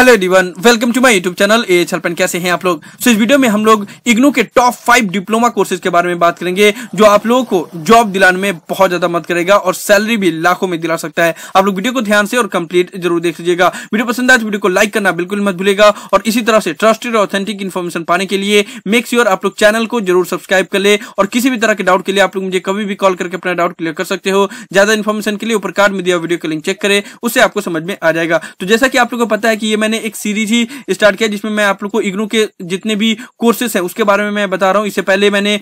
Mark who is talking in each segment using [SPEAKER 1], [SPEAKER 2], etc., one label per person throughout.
[SPEAKER 1] hello everyone welcome to my YouTube channel ए छलपन कैसे हैं आप लोग सो so, इस वीडियो में हम लोग इग्नू के टॉप फाइव डिप्लोमा कोर्सेज के बारे में बात करेंगे जो आप लोगों को जॉब दिलाने में बहुत ज्यादा मदद करेगा और सैलरी भी लाखों में दिला सकता है आप लोग वीडियो को ध्यान से और कंप्लीट जरूर देख लीजिएगा वीडियो पसंद आए तो वीडियो को लाइक करना बिल्कुल मत भूलेगा और इसी तरह से ट्रस्टेड और ऑथेंटिक इन्फॉर्मेशन पाने के लिए मेक श्योर आप लोग चैनल को जरूर सब्सक्राइब कर ले और किसी भी तरह के डाउट के लिए आप लोग मुझे कभी भी कॉल करके अपना डाउट क्लियर कर सकते हो ज्यादा इन्फॉर्मेशन के लिए ऊपर कार्ड में दिया वीडियो का लिंक चेक करें उससे आपको समझ में आ जाएगा तो जैसा कि आप लोग को पता है कि ये मैंने एक सीरीज ही स्टार्ट किया जिसमें मैं आप लोग को इग्नू के जितने भी कोर्सेस हैं उसके बारे में मैं बता रहा हूँ इससे पहले मैंने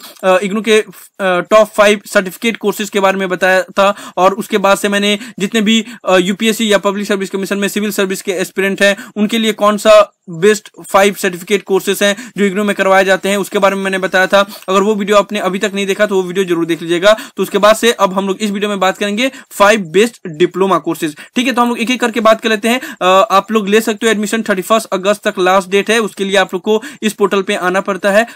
[SPEAKER 1] इग्नू के टॉप फाइव सर्टिफिकेट कोर्सेज के बारे में बताया था और उसके बाद से मैंने जितने भी यूपीएससी या पब्लिक सर्विस कमीशन में सिविल सर्विस के एक्सपीरियंट हैं उनके लिए कौन सा बेस्ट फाइव सर्टिफिकेट कोर्सेस हैं जो इग्नो में करवाए जाते हैं उसके बारे में मैंने बताया था अगर वो वीडियो आपने अभी तक नहीं देखा तो वो वीडियो जरूर देख लीजिएगा तो उसके बाद से अब हम लोग इस वीडियो में बात करेंगे फाइव बेस्ट डिप्लोमा कोर्सेज ठीक है तो हम लोग एक एक करके बात कर लेते हैं आप लोग ले सकते हो एडमिशन थर्टी अगस्त तक लास्ट डेट है उसके लिए आप लोग को इस पोर्टल पर आना पड़ता है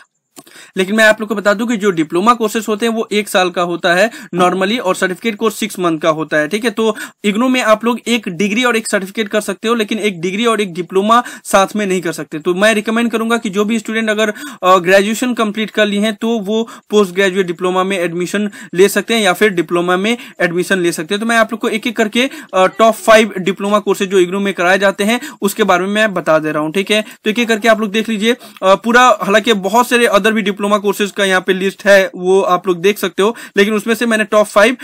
[SPEAKER 1] लेकिन मैं आप लोग को बता दूं कि जो डिप्लोमा कोर्सेस होते हैं वो एक साल का होता है नॉर्मली और सर्टिफिकेट कोर्स सिक्स मंथ का होता है ठीक है तो इग्नो में आप लोग एक डिग्री और एक सर्टिफिकेट कर सकते हो लेकिन एक डिग्री और एक डिप्लोमा साथ में नहीं कर सकते तो मैं रिकमेंड करूंगा कि जो भी स्टूडेंट अगर ग्रेजुएशन कंप्लीट कर लिए हैं तो वो पोस्ट ग्रेजुएट डिप्लोमा में एडमिशन ले सकते हैं या फिर डिप्लोमा में एडमिशन ले सकते हैं तो मैं आप लोग को एक एक करके टॉप फाइव डिप्लोमा कोर्सेज जो इग्नो में कराए जाते हैं उसके बारे में मैं बता दे रहा हूँ ठीक है तो एक एक करके आप लोग देख लीजिए पूरा हालांकि बहुत सारे अदर भी डिप्लोमा कोर्सेज का यहाँ पे लिस्ट है वो आप लोग देख सकते हो लेकिन उसमें से मैंने टॉप फाइव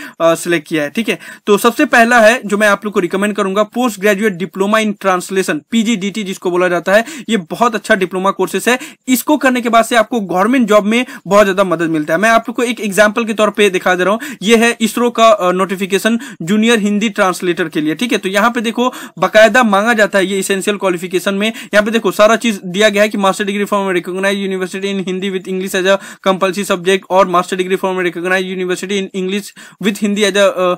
[SPEAKER 1] सिलेक्ट किया है ठीक है तो सबसे पहला है जो मैं आप लोग को रिकमेंड करूंगा post graduate diploma in translation PGDT जिसको बोला जाता है ये बहुत अच्छा डिप्लोमा कोर्सेस है इसको करने के बाद से आपको गवर्नमेंट जॉब में बहुत ज्यादा मदद मिलता है मैं आप लोग को एक एग्जाम्पल के तौर पर दिखा दे रहा हूँ ये है इसरो का नोटिफिकेशन जूनियर हिंदी ट्रांसलेटर के लिए ठीक है तो यहाँ पे देखो बाकायदा मांगा जाता है ये इसेंशियल क्वालिफिकेशन में यहाँ पे देखो सारा चीज दिया गया है कि master degree from recognise university in Hindi with English as a compulsory subject और master degree from recognise university in English with Hindi as a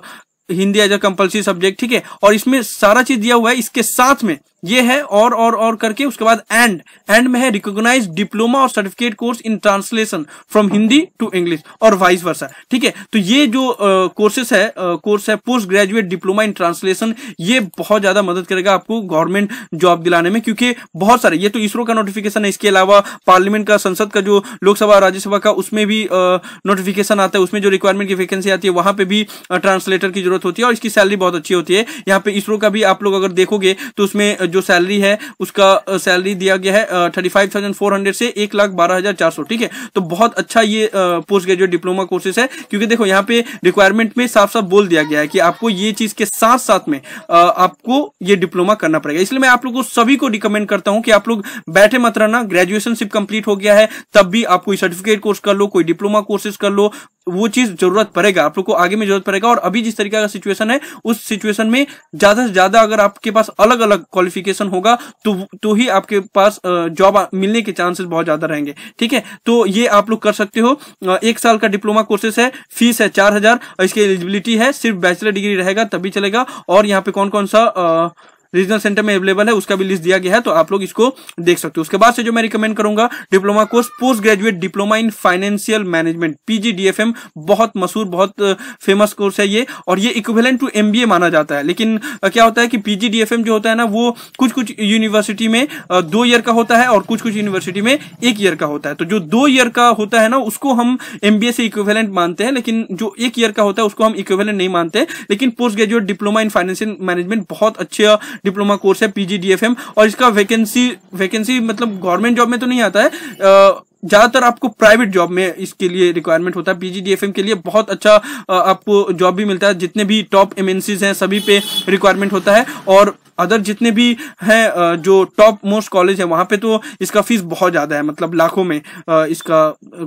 [SPEAKER 1] Hindi as a compulsory subject ठीक है और इसमें सारा चीज दिया हुआ है इसके साथ में ये है और और और करके उसके बाद एंड एंड में है रिकॉग्नाइज डिप्लोमा और certificate course in translation from Hindi to English और वाइस वर्सा ठीक है तो ये जो कोर्सेस uh, है कोर्स uh, है post graduate diploma in translation ये बहुत ज्यादा मदद करेगा आपको गवर्नमेंट जॉब दिलाने में क्योंकि बहुत सारे ये तो इसरो का नोटिफिकेशन है इसके अलावा पार्लियामेंट का संसद का जो लोकसभा राज्यसभा का उसमें भी नोटिफिकेशन uh, आता है उसमें जो रिक्वायरमेंट की वैकेंसी आती है वहां पर भी ट्रांसलेटर की जरूरत होती है और इसकी सैलरी बहुत अच्छी होती है यहाँ पे इसरो का भी आप लोग अगर देखोगे तो उसमें जो सैलरी है उसका सैलरी दिया गया है thirty five thousand four hundred से एक लाख बारह हजार चार सौ ठीक है तो बहुत अच्छा ये पोस्ट ग्रेजुएट डिप्लोमा कोर्सेस है क्योंकि देखो यहाँ पे रिक्वायरमेंट में साफ साफ बोल दिया गया है कि आपको ये चीज के साथ साथ में आपको ये डिप्लोमा करना पड़ेगा इसलिए मैं आप लोगों सभी को रिकमेंड करता हूँ कि आप लोग बैठे मत रहना ग्रेजुएशन सिर्फ कंप्लीट हो गया है तब भी आप कोई सर्टिफिकेट कोर्स कर लो कोई डिप्लोमा कोर्सेस कर लो वो चीज जरूरत पड़ेगा आप लोग को आगे में जरूरत पड़ेगा और अभी जिस तरीके का सिचुएशन है उस सिचुएशन में ज्यादा से ज्यादा अगर आपके पास अलग अलग क्वालिफिकेशन होगा तो तो ही आपके पास जॉब मिलने के चांसेस बहुत ज्यादा रहेंगे ठीक है तो ये आप लोग कर सकते हो एक साल का डिप्लोमा कोर्सेस है फीस है चार हजार इसकी एलिजिबिलिटी है सिर्फ बैचलर डिग्री रहेगा तभी चलेगा और यहाँ पे कौन कौन सा आ, रीजनल सेंटर में अवेलेबल है उसका भी लिस्ट दिया गया है तो आप लोग इसको देख सकते हो उसके बाद से जो मैं रिकमेंड करूंगा diploma course post graduate diploma in financial management PGDFM बहुत मशहूर बहुत फेमस कोर्स है ये और ये इक्विवेलेंट टू एमबीए माना जाता है लेकिन क्या होता है कि पीजीडीएफएम जो होता है ना वो कुछ कुछ यूनिवर्सिटी में दो ईयर का होता है और कुछ कुछ यूनिवर्सिटी में एक ईयर का होता है तो जो दो ईयर का होता है ना उसको हम एमबीए से इक्विवेलेंट मानते हैं लेकिन जो एक ईयर का होता है उसको हम इक्विवेलेंट नहीं मानते लेकिन post graduate diploma in financial management बहुत अच्छा डिप्लोमा कोर्स है पीजी पीजीडीएफएम और इसका वैकेंसी वैकेंसी मतलब गवर्नमेंट जॉब में तो नहीं आता है ज्यादातर आपको प्राइवेट जॉब में इसके लिए रिक्वायरमेंट होता है पीजीडीएफएम के लिए बहुत अच्छा आपको जॉब भी मिलता है जितने भी टॉप एमएनसीज हैं सभी पे रिक्वायरमेंट होता है और अदर जितने भी हैं जो टॉप मोस्ट कॉलेज है वहाँ पे तो इसका फीस बहुत ज़्यादा है मतलब लाखों में इसका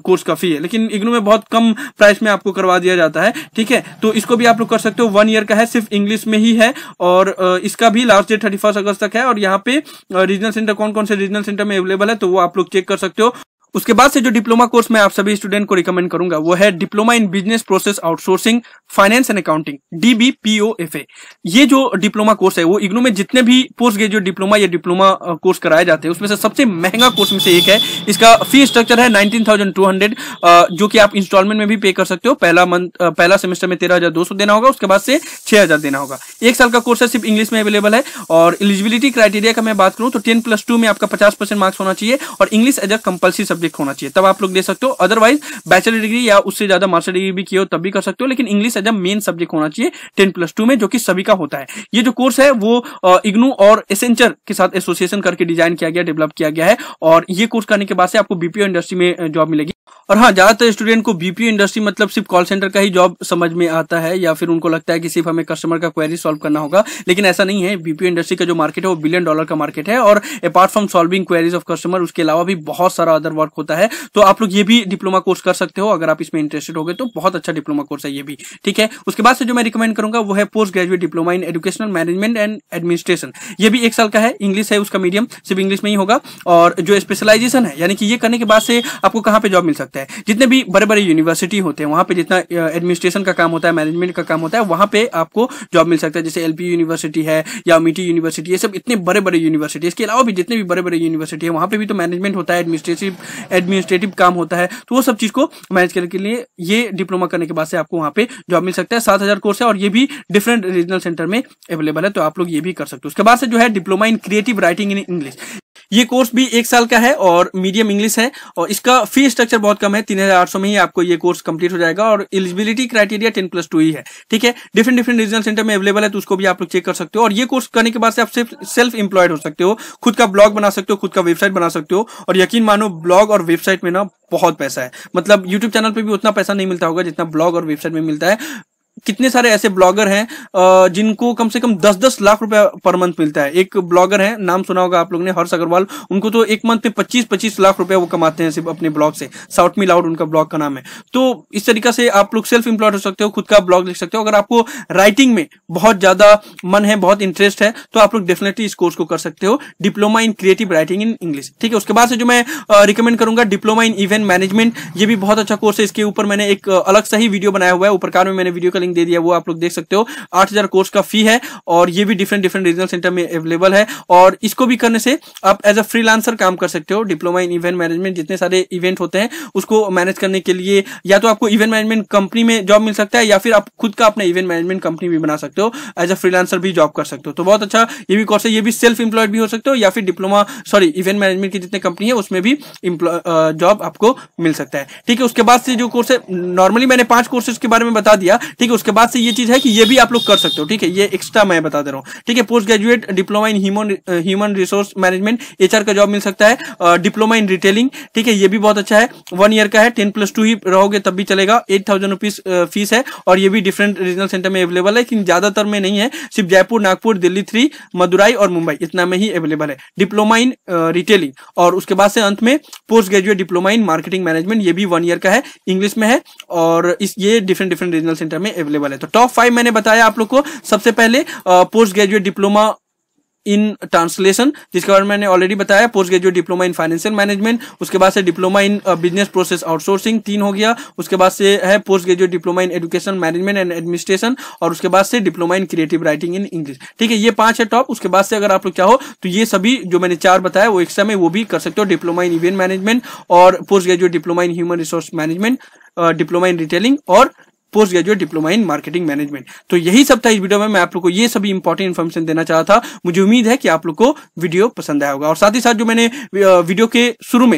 [SPEAKER 1] कोर्स का फी है लेकिन इग्नू में बहुत कम प्राइस में आपको करवा दिया जाता है ठीक है तो इसको भी आप लोग कर सकते हो वन ईयर का है सिर्फ इंग्लिश में ही है और इसका भी लास्ट डेट थर्टी अगस्त तक है और यहाँ पे रीजनल सेंटर कौन कौन से रीजनल सेंटर में अवेलेबल है तो वो आप लोग चेक कर सकते हो उसके बाद से जो डिप्लोमा कोर्स मैं आप सभी स्टूडेंट को रिकमेंड करूंगा वो है diploma in business process outsourcing finance and accounting DBPOFA ये जो डिप्लोमा कोर्स है वो इग्नू में जितने भी पोस्ट ग्रेजुएट डिप्लोमा या डिप्लोमा कोर्स कराए जाते हैं उसमें से सबसे महंगा कोर्स में से एक है इसका फी स्ट्रक्चर है नाइनटीन जो कि आप इंस्टॉलमेंट में भी पे कर सकते हो पहला मंथ पहला सेमेस्टर में तेरह देना होगा उसके बाद से छह देना होगा एक साल का कोर्स है सिर्फ इंग्लिश में अवेलेबल है और एलिजिबिलिटी क्राइटेरिया का मैं बात करूँ तो टेन प्लस टू में आपका पचास मार्क्स होना चाहिए और English as a compulsory subject subject होना चाहिए तब आप लोग दे सकते हो अदरवाइज बैचलर डिग्री या उससे ज्यादा मास्टर डिग्री भी किए हो तब भी कर सकते हो लेकिन English as a main subject होना चाहिए टेन प्लस टू में जो कि सभी का होता है ये जो कोर्स है वो इग्नू और एसेंचर के साथ एसोसिएशन करके डिजाइन किया गया डेवलप किया गया है और ये कोर्स करने के बाद से आपको बीपीओ इंडस्ट्री में जॉब मिलेगी और हाँ ज्यादातर स्टूडेंट को बीपीओ इंडस्ट्री मतलब सिर्फ कॉल सेंटर का ही जॉब समझ में आता है या फिर उनको लगता है कि सिर्फ हमें कस्टमर का क्वेरी सॉल्व करना होगा लेकिन ऐसा नहीं है बीपीओ इंडस्ट्री का जो मार्केट है वो बिलियन डॉलर का मार्केट है और apart from solving queries of customer उसके अलावा भी बहुत सारा अदर वर्क होता है तो आप लोग ये भी डिप्लोमा कोर्स कर सकते हो अगर आप इसमें इंटरेस्टेड हो गए तो बहुत अच्छा डिप्लोमा कोर्स है ये भी ठीक है उसके बाद से जो मैं रिकमेंड करूंगा वो है post graduate diploma in educational management and administration ये भी एक साल का है इंग्लिश है उसका मीडियम सिर्फ इंग्लिश में ही होगा और जो स्पेशलाइजेशन है यानी कि ये करने के बाद से आपको कहाँ पर जॉब मिल सकता है सकता है जितने भी बड़े बड़े यूनिवर्सिटी होते हैं वहां पे जितना एडमिनिस्ट्रेशन का काम होता है मैनेजमेंट का काम होता है वहां पे आपको जॉब मिल सकता है जैसे एलपी यूनिवर्सिटी है या मिटी यूनिवर्सिटी e ये सब इतने बड़े बड़े यूनिवर्सिटी इसके अलावा भी जितने भी बड़े बड़े यूनिवर्सिटी है वहां पर भी तो मैनेजमेंट होता है एडमिनिस्ट्रेटिव एडमिनिस्ट्रेटिव काम होता है तो वो सब चीज़ को मैनेज करने के लिए ये डिप्लोमा करने के बाद से आपको वहाँ पे जॉब मिल सकता है सात हज़ार कोर्स है और ये भी डिफरेंट रीजनल सेंटर में अवेलेबल है तो आप लोग ये भी कर सकते हो उसके बाद से जो है diploma in creative writing in English ये कोर्स भी एक साल का है और मीडियम इंग्लिश है और इसका फी स्ट्रक्चर बहुत कम है तीन में ही आपको ये कोर्स कंप्लीट हो जाएगा और eligibility criteria ten plus two ही है ठीक है डिफरेंट डिफरेंट रीजनल सेंटर में अवेलेबल है तो उसको भी आप लोग चेक कर सकते हो और ये कोर्स करने के बाद से आप सिर्फ सेल्फ एम्प्लॉयड हो सकते हो खुद का ब्लॉग बना सकते हो खुद का वेबसाइट बना सकते हो और यकीन मानो ब्लॉग और वेबसाइट में ना बहुत पैसा है मतलब यूट्यूब चैनल पर भी उतना पैसा नहीं मिलता होगा जितना ब्लॉग और वेबसाइट में मिलता है कितने सारे ऐसे ब्लॉगर हैं जिनको कम से कम दस दस लाख रुपया पर मंथ मिलता है एक ब्लॉगर है नाम सुना होगा आप लोग ने हर्ष अग्रवाल उनको तो एक मंथ में पच्चीस पच्चीस लाख रुपया वो कमाते हैं सिर्फ अपने ब्लॉग से साउट मी लाउड उनका ब्लॉग का नाम है तो इस तरीका से आप लोग सेल्फ इंप्लॉयड हो सकते हो खुद का ब्लॉग लिख सकते हो अगर आपको राइटिंग में बहुत ज्यादा मन है बहुत इंटरेस्ट है तो आप लोग डेफिनेटली इस कोर्स को कर सकते हो diploma in creative writing in English ठीक है उसके बाद से जो मैं रिकमेंड करूंगा डिप्लोमा इन इवेंट मैनेजमेंट ये भी बहुत अच्छा कोर्स है इसके ऊपर मैंने एक अलग सा ही वीडियो बनाया हुआ है ऊपर कार में मैंने वीडियो का लिंक दे दिया वो आप लोग देख सकते हो आठ हजार कोर्स का फी है और ये भी डिफरेंट डिफरेंट रीजनल सेंटर में अवेलेबल है और इसको भी करने से आप एज अ फ्री काम कर सकते हो डिप्लोमा इन इवेंट मैनेजमेंट जितने सारे इवेंट होते हैं उसको मैनेज करने के लिए या तो आपको इवेंट मैनेजमेंट कंपनी में जॉब मिल सकता है या फिर आप खुद का अपना इवेंट मैनेजमेंट कंपनी भी बना सकते हो एज अ फ्रीलांसर भी जॉब कर सकते हो तो बहुत अच्छा ये भी कोर्स है ये भी सेल्फ इंप्लॉयड भी हो सकते हो या फिर डिप्लोमा सॉरी इवेंट मैनेजमेंट की जितने कंपनी है उसमें भी जॉब आपको मिल सकता है ठीक है उसके बाद से जो कोर्स है नॉर्मली मैंने पांच कोर्सेज के बारे में बता दिया ठीक उसके बाद से ये चीज है कि ये भी आप लोग कर सकते हो ठीक है ये एक्स्ट्रा मैं बता दे रहा हूँ ठीक है post graduate diploma in human human resource management H का जॉब मिल सकता है डिप्लोमा इन रिटेलिंग ठीक है ये भी बहुत अच्छा है वन ईयर का है टेन प्लस टू ही रहोगे तब भी चलेगा एट थाउजेंड रुपीज फीस है और ये भी डिफरेंट रीजनल सेंटर में अवेलेबल है लेकिन ज्यादातर में नहीं है सिर्फ जयपुर नागपुर दिल्ली थ्री मदुराई और मुंबई इतना में ही अवेलेबल है डिप्लोमा इन रिटेलिंग और उसके बाद से अंत में post graduate diploma in marketing management ये भी वन ईयर का है इंग्लिश में है और इस ये डिफरेंट डिफरेंट रीजनल सेंटर में अवेलेबल है तो टॉप फाइव मैंने बताया आप लोग को सबसे पहले post graduate diploma in translation जिसके बारे में मैंने ऑलरेडी बताया post graduate diploma in financial management उसके बाद से diploma in business process outsourcing तीन हो गया उसके बाद से है post graduate diploma in education management and administration और उसके बाद से diploma in creative writing in English ठीक है ये पांच है टॉप उसके बाद से अगर आप लोग चाहो तो ये सभी जो मैंने चार बताया वो एक्स्ट्रा में वो भी कर सकते हो डिप्लोमा इन इवेंट मैनेजमेंट और post graduate diploma in human resource management diploma in retailing और post graduate diploma in marketing management तो यही सब था इस वीडियो में मैं आप लोग को ये सभी इंपॉर्टेंट इन्फॉर्मेशन देना चाहता था मुझे उम्मीद है कि आप लोग को वीडियो पसंद आया होगा और साथ ही साथ जो मैंने वीडियो के शुरू में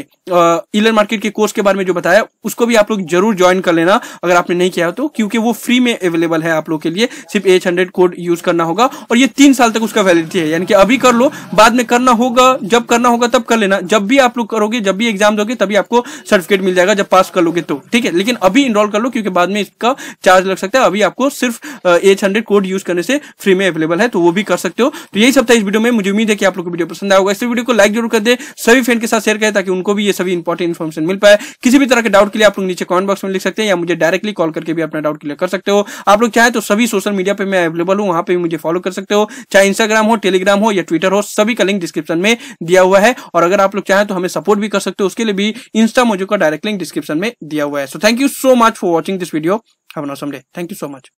[SPEAKER 1] ईलर मार्केट के कोर्स के बारे में जो बताया उसको भी आप लोग जरूर ज्वाइन कर लेना अगर आपने नहीं किया तो क्योंकि वो फ्री में अवेलेबल है आप लोग के लिए सिर्फ एच हंड्रेड कोड यूज करना होगा और ये तीन साल तक उसका वैलिडिटी है यानी कि अभी कर लो बाद में करना होगा जब करना होगा तब कर लेना जब भी आप लोग करोगे जब भी एग्जाम दोगे तभी आपको सर्टिफिकेट मिल जाएगा जब पास कर लोगे तो ठीक है लेकिन अभी इनरोल कर लो क्योंकि बाद में इसका चार्ज लग सकता है अभी आपको सिर्फ एच हंड्रेड कोड यूज करने से फ्री में अवेलेबल है तो वो भी कर सकते हो तो यही सब था इस वीडियो में मुझे उम्मीद है कि आप लोग वीडियो पसंद आएगा इस वीडियो को लाइक जरूर कर दे सभी फ्रेंड के साथ शेयर करें ताकि उनको भी ये सभी इंपॉर्टेंट इन्फॉर्मेशन मिल पाए किसी भी तरह के डाउट के लिए आप लोग नीचे कॉमेंट बॉक्स में लिख सकते हैं या मुझे डायरेक्टली कॉल करके भी अपना डाउट क्लियर कर सकते हो आप लोग चाहे तो सभी सोशल मीडिया पर मैं अवेलेबल हूँ वहां पर मुझे फॉलो कर सकते हो चाहे इंस्टाग्राम हो टेलीग्राम हो या ट्विटर हो सभी का लिंक डिस्क्रिप्शन में दिया हुआ है और अगर आप लोग चाहें तो हमें सपोर्ट भी कर सकते हो उसके लिए भी इंस्टा मोजो का डायरेक्ट लिंक डिस्क्रिप्शन में दिया हुआ है so thank you so much for watching this video have an awesome day thank you so much